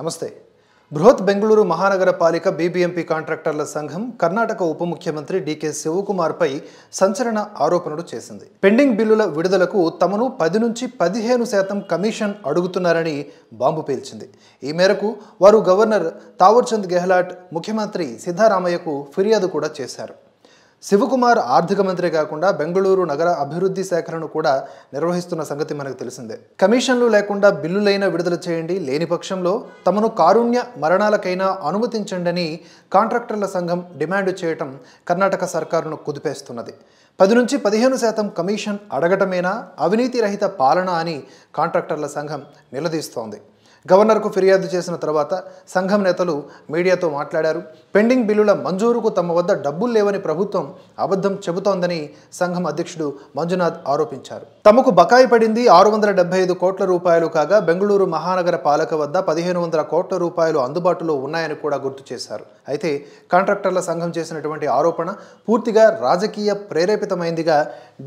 నమస్తే బృహత్ బెంగళూరు మహానగర పాలిక బీబీఎంపీ కాంట్రాక్టర్ల సంఘం కర్ణాటక ఉప ముఖ్యమంత్రి డీకే శివకుమార్పై సంచలన ఆరోపణలు చేసింది పెండింగ్ బిల్లుల విడుదలకు తమను పది నుంచి పదిహేను శాతం కమిషన్ అడుగుతున్నారని బాంబు పేల్చింది ఈ మేరకు వారు గవర్నర్ తావర్చంద్ గెహ్లాట్ ముఖ్యమంత్రి సిద్ధారామయ్యకు ఫిర్యాదు కూడా చేశారు శివకుమార్ ఆర్థిక మంత్రి కాకుండా బెంగళూరు నగర అభివృద్ధి శాఖలను కూడా నిర్వహిస్తున్న సంగతి మనకు తెలిసిందే కమిషన్లు లేకుండా బిల్లులైనా విడుదల చేయండి లేని పక్షంలో తమను కారుణ్య మరణాలకైనా అనుమతించండి కాంట్రాక్టర్ల సంఘం డిమాండ్ చేయటం కర్ణాటక సర్కారును కుదిపేస్తున్నది పది నుంచి పదిహేను శాతం కమిషన్ అడగటమేనా అవినీతి రహిత పాలన అని కాంట్రాక్టర్ల సంఘం నిలదీస్తోంది గవర్నర్కు ఫిర్యాదు చేసిన తర్వాత సంఘం నేతలు మీడియాతో మాట్లాడారు పెండింగ్ బిల్లుల మంజూరుకు తమ వద్ద డబ్బులు లేవని ప్రభుత్వం అబద్ధం చెబుతోందని సంఘం అధ్యక్షుడు మంజునాథ్ ఆరోపించారు తమకు బకాయి పడింది ఆరు వందల డెబ్బై ఐదు కోట్ల రూపాయలు కాగా బెంగళూరు మహానగర పాలక వద్ద పదిహేను వందల కోట్ల రూపాయలు అందుబాటులో ఉన్నాయని కూడా గుర్తు చేశారు అయితే కాంట్రాక్టర్ల సంఘం చేసినటువంటి ఆరోపణ పూర్తిగా రాజకీయ ప్రేరేపితమైందిగా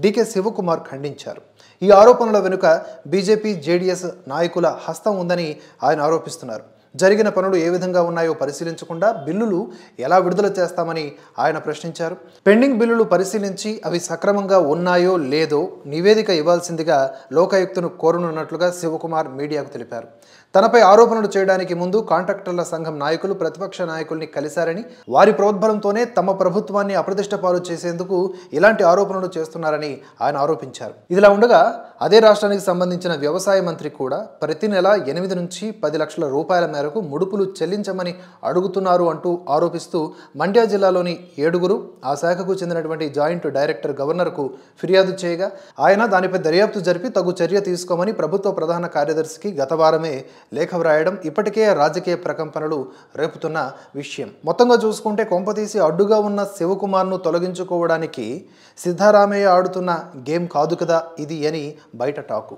డికే శివకుమార్ ఖండించారు ఈ ఆరోపణల వెనుక బీజేపీ జేడీఎస్ నాయకుల హస్తం ఉందని ఆయన ఆరోపిస్తున్నారు జరిగిన పనులు ఏ విధంగా ఉన్నాయో పరిశీలించకుండా బిల్లులు ఎలా విడుదల చేస్తామని ఆయన ప్రశ్నించారు పెండింగ్ బిల్లులు పరిశీలించి అవి సక్రమంగా ఉన్నాయో లేదో నివేదిక ఇవ్వాల్సిందిగా లోకాయుక్తను కోరనున్నట్లుగా శివకుమార్ మీడియాకు తెలిపారు తనపై ఆరోపణలు చేయడానికి ముందు కాంట్రాక్టర్ల సంఘం నాయకులు ప్రతిపక్ష నాయకుల్ని కలిశారని వారి ప్రోద్బలంతోనే తమ ప్రభుత్వాన్ని అప్రతిష్ట పాలు చేసేందుకు ఇలాంటి ఆరోపణలు చేస్తున్నారని ఆయన ఆరోపించారు ఇదిలా ఉండగా అదే రాష్ట్రానికి సంబంధించిన వ్యవసాయ మంత్రి కూడా ప్రతి నెల ఎనిమిది నుంచి పది లక్షల రూపాయల మేరకు ముడుపులు చెల్లించమని అడుగుతున్నారు అంటూ ఆరోపిస్తూ మండ్యా జిల్లాలోని ఏడుగురు ఆ శాఖకు చెందినటువంటి జాయింట్ డైరెక్టర్ గవర్నర్కు ఫిర్యాదు చేయగా ఆయన దానిపై దర్యాప్తు జరిపి తగు చర్య తీసుకోమని ప్రభుత్వ ప్రధాన కార్యదర్శికి గత వారమే లేఖ వ్రాయడం ఇప్పటికే రాజకీయ ప్రకంపనలు రేపుతున్న విషయం మొత్తంగా చూసుకుంటే కొంపతీసి అడ్డుగా ఉన్న శివకుమార్ను తొలగించుకోవడానికి సిద్ధారామయ్య ఆడుతున్న గేమ్ కాదు కదా ఇది అని బయట టాకు